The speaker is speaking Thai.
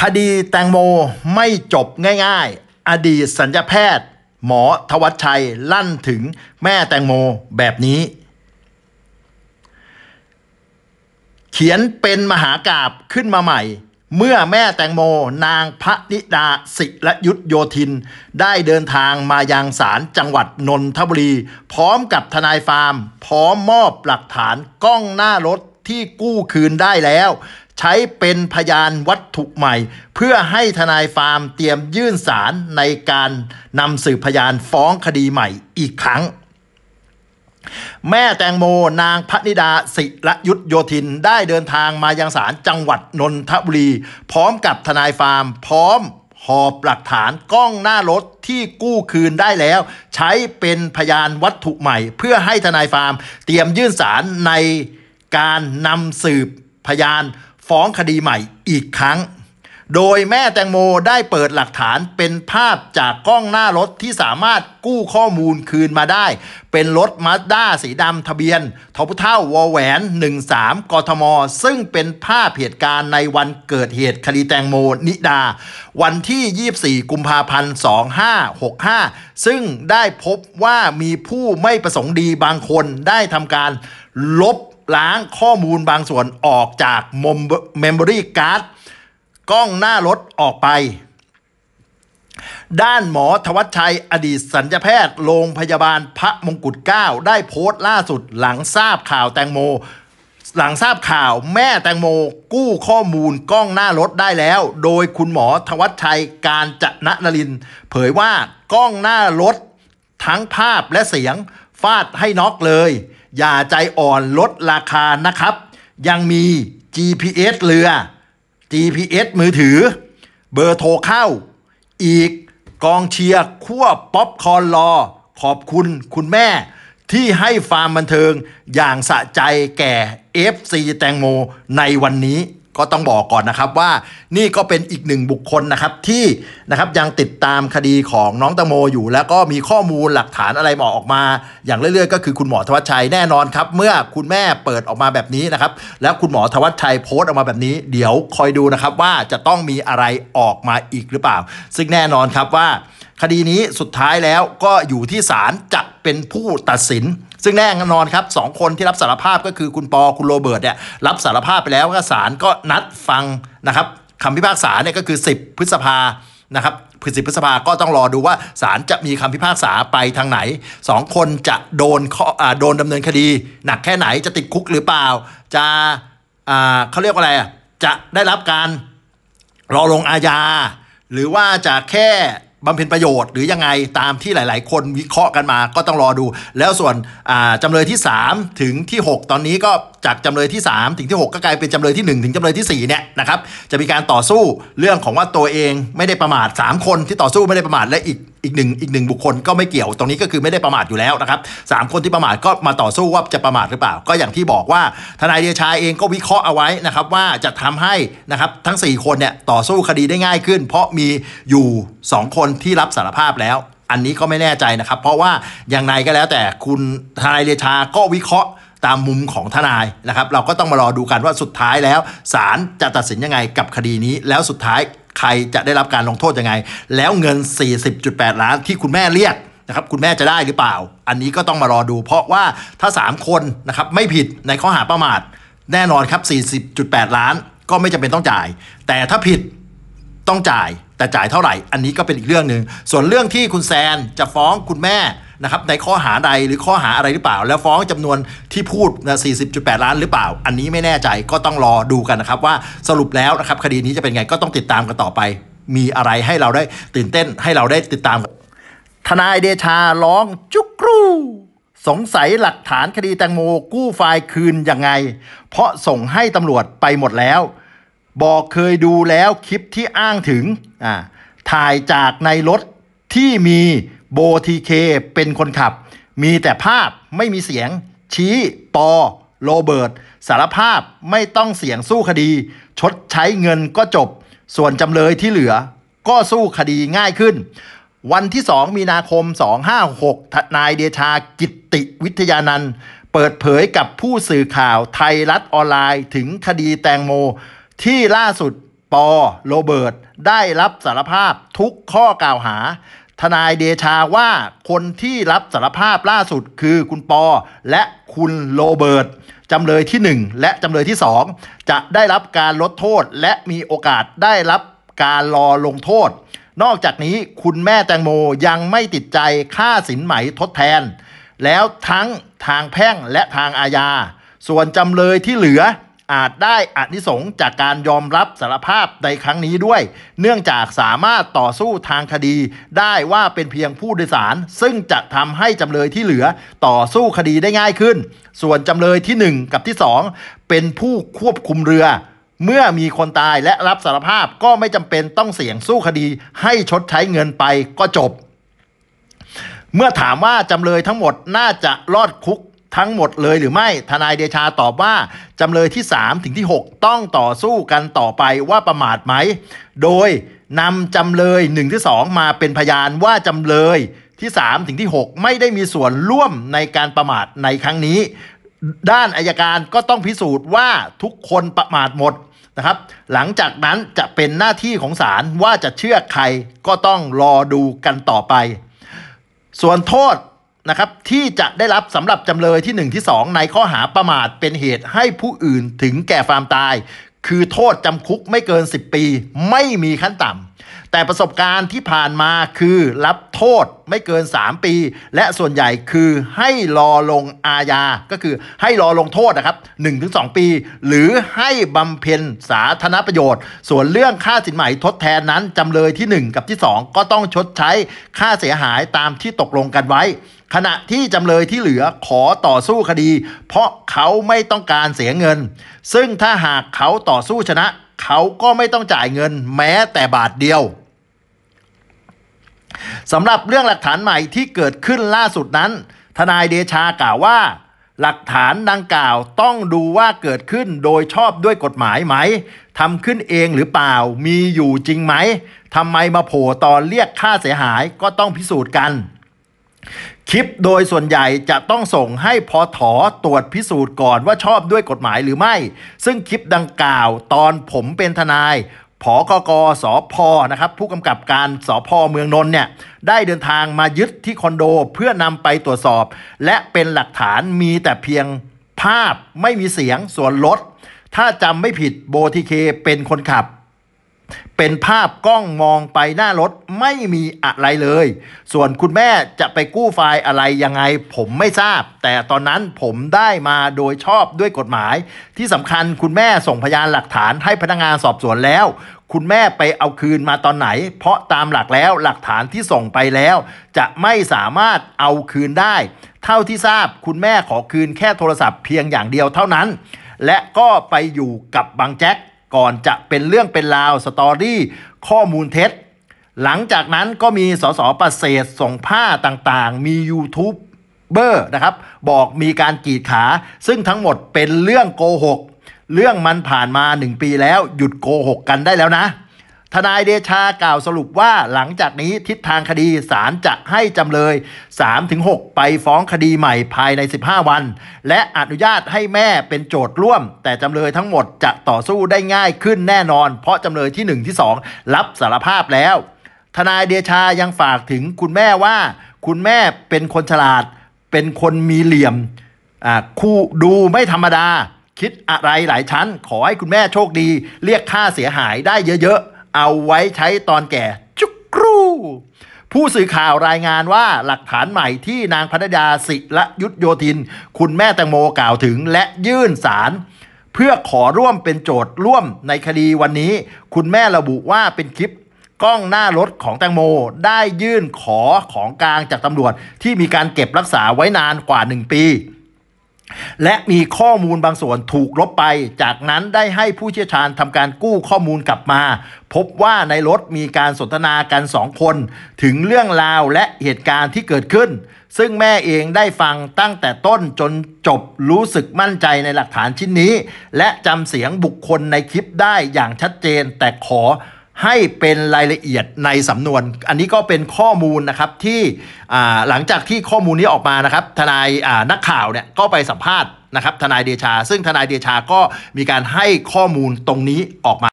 คดีแตงโมไม่จบง่ายๆ อดีตสัญญาแพทย์ หมอทวัชชัยลั่นถึงแม่แตงโมแบบนี้ เขียนเป็นมหากาบขึ้นมาใหม่ เมื่อแม่แตงโมนางพระนิดาสิรยุทธโยธิน ได้เดินทางมายังศาลจังหวัดนนทบุรี พร้อมกับทนายฟาร์ม พร้อมมอบหลักฐานกล้องหน้ารถที่กู้คืนได้แล้วใช้เป็นพยานวัตถุ ใหม่ เพื่อให้ทนายฟาร์มเตรียมยื่นสารในการ นำสืบพยานฟ้องคดีใหม่อีกครั้ง แม่แตงโมนาง พนิดาสิระยุทธโยธินได้เดินทางมายังศาลจังหวัดนนทบุรี พร้อมกับทนายฟาร์ม พร้อมหอบหลักฐาน กล้องหน้ารถที่กู้คืนได้แล้ว ใช้เป็นพยานวัตถุใหม่ เพื่อให้ทนายฟาร์ม เตรียมยื่นสารในการนำสืบพยานฟ้องคดีใหม่อีกครั้ง โดยแม่แตงโมได้เปิดหลักฐานเป็นภาพจากกล้องหน้ารถที่สามารถกู้ข้อมูลคืนมาได้ เป็นรถมาสด้าสีดำทะเบียนทพุท่าวอแหวน 13กทม ซึ่งเป็นภาพเหตุการณ์ในวันเกิดเหตุคดีแตงโมนิดา วันที่ 24 กุมภาพันธ์ 2565 ซึ่งได้พบว่ามีผู้ไม่ประสงค์ดีบางคนได้ทำการลบล้างข้อมูลบางส่วนออกจากมมเมมโมรี่การ์ดกล้องหน้ารถออกไป ด้านหมอทวัชชัยอดีตสัญญาแพทย์ โรงพยาบาลพระมงกุฎเก้าได้โพสต์ล่าสุดหลังทราบข่าวแตงโม หลังทราบข่าวแม่แตงโมกู้ข้อมูลกล้องหน้ารถได้แล้ว โดยคุณหมอทวัชชัยการจะนะนริน เผยว่ากล้องหน้ารถทั้งภาพและเสียงาดให้น็อกเลย อย่าใจอ่อนลดราคานะครับ ยังมี GPS เรือ GPS มือถือ เบอร์โทรเข้า อีกกองเชียร์ขั้วป๊อปคอนรอขอบคุณคุณแม่ ที่ให้ฟาร์มบันเทิงอย่างสะใจแก่ FC แตงโมในวันนี้ก็ต้องบอกก่อนนะครับว่า นี่ก็เป็นอีกหนึ่งบุคคลนะครับที่นะครับยังติดตามคดีของน้องตังโมอยู่ แล้วก็มีข้อมูลหลักฐานอะไรหมอออกมา อย่างเรื่อยๆก็คือคุณหมอธวัชชัยแน่นอนครับเมื่อคุณแม่เปิดออกมาแบบนี้นะครับแล้วคุณหมอธวัชชัยโพสต์ออกมาแบบนี้ เดี๋ยวคอยดูนะครับว่าจะต้องมีอะไรออกมาอีกหรือเปล่าซึ่งแน่นอนครับว่า คดีนี้สุดท้ายแล้วก็อยู่ที่ศาลจะเป็นผู้ตัดสินซึ่งแน่นอนครับสองคนที่รับสารภาพก็คือคุณปอคุณโรเบิร์ตเนี่ยรับสารภาพไปแล้วก็ศาลก็นัดฟังนะครับคำพิพากษาเนี่ยก็คือ 10 พฤษภานะครับพฤษพฤษภาก็ต้องรอดูว่าศาลจะมีคำพิพากษาไปทางไหน 2 คนจะโดนโดนดำเนินคดี หนักแค่ไหนจะติดคุกหรือเปล่า จะเขาเรียกว่าอะไรจะได้รับการรอลงอาญา หรือว่าจะแค่บำเพ็ญประโยชน์หรือยังไงตามที่หลาย ๆ คนวิเคราะห์กันมาก็ต้องรอดู แล้วส่วนจำเลยที่ 3 ถึงที่ 6 ตอนนี้ก็จากจำเลยที่ 3 ถึงที่ 6 ก็กลายเป็นจำเลยที่ 1 ถึงจำเลยที่4เนี่ยนะครับจะมีการต่อสู้เรื่องของว่าตัวเองไม่ได้ประมาท3คนที่ต่อสู้ไม่ได้ประมาทและอีกอีกหนึ่งอีกหนึ่งบุคคลก็ไม่เกี่ยวตรงนี้ก็คือไม่ได้ประมาทอยู่แล้วนะครับสคนที่ประมาทก็มาต่อสู้ว่าจะประมาทหรือเปล่า ก็อย่างที่บอกว่าทนายเดชาเองก็วิเคราะห์เอาไว้นะครับว่าจะทำให้นะครับทั้ง 4 คนเนี่ยต่อสู้คดีได้ง่ายขึ้นเพราะมีอยู่ 2คนที่รับสารภาพแล้ว อันนี้ก็ไม่แน่ใจนะครับ เพราะว่าอย่างไรก็แล้วแต่คุณทนายเดชาก็วิเคราะห์ตามมุมของทนายนะครับเราก็ต้องมารอดูกันว่าสุดท้ายแล้วศาลจะตัดสินยังไงกับคดีนี้ แล้วสุดท้ายใครจะได้รับการลงโทษยังไง แล้วเงิน 40.8 ล้าน ที่คุณแม่เรียกนะครับคุณแม่จะได้หรือเปล่า อันนี้ก็ต้องมารอดู เพราะว่าถ้า 3 คนนะครับไม่ผิดในข้อหาประมาท แน่นอนครับ40.8 ล้าน ก็ไม่จำเป็นต้องจ่าย แต่ถ้าผิดต้องจ่ายแต่จ่ายเท่าไหร่ อันนี้ก็เป็นอีกเรื่องหนึ่งส่วนเรื่องที่คุณแซนจะฟ้องคุณแม่นะครับในข้อหาใดหรือข้อหาอะไรหรือเปล่า แล้วฟ้องจำนวนที่พูดนะ40.8 ล้านหรือเปล่า อันนี้ไม่แน่ใจก็ต้องรอดูกันนะครับว่าสรุปแล้วนะครับคดีนี้จะเป็นไงก็ต้องติดตามกันต่อไป มีอะไรให้เราได้ตื่นเต้นให้เราได้ติดตามทนายเดชาร้องจุกรู สงสัยหลักฐานคดีแตงโม กู้ไฟล์คืนยังไง เพราะส่งให้ตำรวจไปหมดแล้ว บอกเคยดูแล้วคลิปที่อ้างถึงอ่าถ่ายจากในรถที่มีโบทีเค เป็นคนขับ มีแต่ภาพไม่มีเสียง ชี้ ปอโรเบิร์ตสารภาพไม่ต้องเสียงสู้คดี ชดใช้เงินก็จบ ส่วนจำเลยที่เหลือ ก็สู้คดีง่ายขึ้น วันที่ 2 มีนาคม 256นายเดชากิตติวิทยานันต์เปิดเผยกับผู้สื่อข่าวไทยรัฐออนไลน์ถึงคดีแตงโม ที่ล่าสุดปอโรเบิร์ตได้รับสารภาพทุกข้อกล่าวหาทนายเดชาว่าคนที่รับสารภาพล่าสุดคือคุณปอและคุณโรเบิร์ตจำเลยที่ 1 และจำเลยที่ 2 จะได้รับการลดโทษ และมีโอกาสได้รับการรอลงโทษ นอกจากนี้คุณแม่แตงโมยังไม่ติดใจค่าสินไหมทดแทน แล้วทั้งทางแพ่งและทางอาญา ส่วนจำเลยที่เหลืออาจได้อานิสงจากการยอมรับสารภาพในครั้งนี้ด้วย เนื่องจากสามารถต่อสู้ทางคดี ได้ว่าเป็นเพียงผู้โดยสาร ซึ่งจะทำให้จำเลยที่เหลือต่อสู้คดีได้ง่ายขึ้น ส่วนจำเลยที่ 1 กับที่ 2 เป็นผู้ควบคุมเรือ เมื่อมีคนตายและรับสารภาพก็ไม่จำเป็นต้องเสี่ยงสู้คดีให้ชดใช้เงินไปก็จบ เมื่อถามว่าจำเลยทั้งหมดน่าจะรอดคุกทั้งหมดเลยหรือไม่ทนายเดชาตอบว่าจำเลยที่3ถึงที่6ต้องต่อสู้กันต่อไปว่าประมาทไหมโดยนำจำเลย1ที่2มาเป็นพยานว่าจำเลยที่3ถึงที่6ไม่ได้มีส่วนร่วมในการประมาทในครั้งนี้ ด้านอายการก็ต้องพิสูจน์ว่าทุกคนประมาทหมดนะครับ หลังจากนั้นจะเป็นหน้าที่ของศาลว่าจะเชื่อใครก็ต้องรอดูกันต่อไป ส่วนโทษนะครับที่จะได้รับสำหรับจำเลยที่1ที่2 ในข้อหาประมาทเป็นเหตุให้ผู้อื่นถึงแก่ความตาย คือโทษจำคุกไม่เกิน 10 ปีไม่มีขั้นต่ำแต่ประสบการณ์ที่ผ่านมาคือรับโทษไม่เกิน 3 ปี และส่วนใหญ่คือให้รอลงอาญา ก็คือให้รอลงโทษนะครับ 1-2 ปี หรือให้บำเพ็ญสาธารณประโยชน์ ส่วนเรื่องค่าสินไหมทดแทนนั้นจำเลยที่1กับที่2 ก็ต้องชดใช้ค่าเสียหายตามที่ตกลงกันไว้ขณะที่จำเลยที่เหลือขอต่อสู้คดี เพราะเขาไม่ต้องการเสียเงิน ซึ่งถ้าหากเขาต่อสู้ชนะ เขาก็ไม่ต้องจ่ายเงินแม้แต่บาทเดียวสำหรับเรื่องหลักฐานใหม่ที่เกิดขึ้นล่าสุดนั้น ทนายเดชากล่าวว่า หลักฐานดังกล่าวต้องดูว่าเกิดขึ้นโดยชอบด้วยกฎหมายไหมทำขึ้นเองหรือเปล่ามีอยู่จริงไหม ทำไมมาโผล่ตอนเรียกค่าเสียหายก็ต้องพิสูจน์กันคลิปโดยส่วนใหญ่จะต้องส่งให้พอถอตรวจพิสูจน์ก่อนว่าชอบด้วยกฎหมายหรือไม่ ซึ่งคลิปดังกล่าวตอนผมเป็นทนายผอกกสอพอนะครับผู้กำกับการสอพอเมืองนนเนี่ยได้เดินทางมายึดที่คอนโดเพื่อนำไปตรวจสอบ และเป็นหลักฐานมีแต่เพียงภาพไม่มีเสียงส่วนรถถ้าจำไม่ผิดโบทีเคเป็นคนขับเป็นภาพกล้องมองไปหน้ารถไม่มีอะไรเลย ส่วนคุณแม่จะไปกู้ไฟล์อะไรยังไงผมไม่ทราบ แต่ตอนนั้นผมได้มาโดยชอบด้วยกฎหมาย ที่สำคัญคุณแม่ส่งพยานหลักฐานให้พนักงานสอบสวนแล้ว คุณแม่ไปเอาคืนมาตอนไหน เพราะตามหลักแล้วหลักฐานที่ส่งไปแล้ว จะไม่สามารถเอาคืนได้ เท่าที่ทราบคุณแม่ขอคืนแค่โทรศัพท์เพียงอย่างเดียวเท่านั้น และก็ไปอยู่กับบางแจ็คก่อนจะเป็นเรื่องเป็นราวสตอรี่ข้อมูลเท็จหลังจากนั้นก็มีสส ประเสษส่งผ้าต่างๆ มี YouTube เบอร์นะครับ บอกมีการกีดขา ซึ่งทั้งหมดเป็นเรื่องโกหกเรื่องมันผ่านมา 1 ปีแล้วหยุดโกหกกันได้แล้วนะทนายเดชากล่าวสรุปว่าหลังจากนี้ทิศทางคดีศาลจะให้จำเลย3-6ไปฟ้องคดีใหม่ภายใน 15 วัน และอนุญาตให้แม่เป็นโจทย์ร่วมแต่จำเลยทั้งหมดจะต่อสู้ได้ง่ายขึ้นแน่นอนเพราะจำเลยที่1ที่2รับสารภาพแล้ว ทนายเดชายังฝากถึงคุณแม่ว่าคุณแม่เป็นคนฉลาดเป็นคนมีเหลี่ยม คู่ดูไม่ธรรมดา คิดอะไรหลายชั้น ขอให้คุณแม่โชคดี เรียกค่าเสียหายได้เยอะๆเอาไว้ใช้ตอนแก่ จุกรู ผู้สื่อข่าวรายงานว่าหลักฐานใหม่ที่นางพนดาศิละยุทธโยธิน คุณแม่แตงโมกล่าวถึงและยื่นสาร เพื่อขอร่วมเป็นโจทย์ร่วมในคดีวันนี้ คุณแม่ระบุว่าเป็นคลิปกล้องหน้ารถของแตงโมได้ยื่นขอของกลางจากตำรวจที่มีการเก็บรักษาไว้นานกว่า 1 ปีและมีข้อมูลบางส่วนถูกลบไป จากนั้นได้ให้ผู้เชี่ยวชาญทำการกู้ข้อมูลกลับมา พบว่าในรถมีการสนทนากันสองคน ถึงเรื่องราวและเหตุการณ์ที่เกิดขึ้น ซึ่งแม่เองได้ฟังตั้งแต่ต้นจนจบรู้สึกมั่นใจในหลักฐานชิ้นนี้ และจำเสียงบุคคลในคลิปได้อย่างชัดเจนแต่ขอให้เป็นรายละเอียดในสำนวน อันนี้ก็เป็นข้อมูลนะครับที่หลังจากที่ข้อมูลนี้ออกมานะครับทนายนักข่าวเนี่ยก็ไปสัมภาษณ์นะครับทนายเดชา ซึ่งทนายเดชาก็มีการให้ข้อมูลตรงนี้ออกมา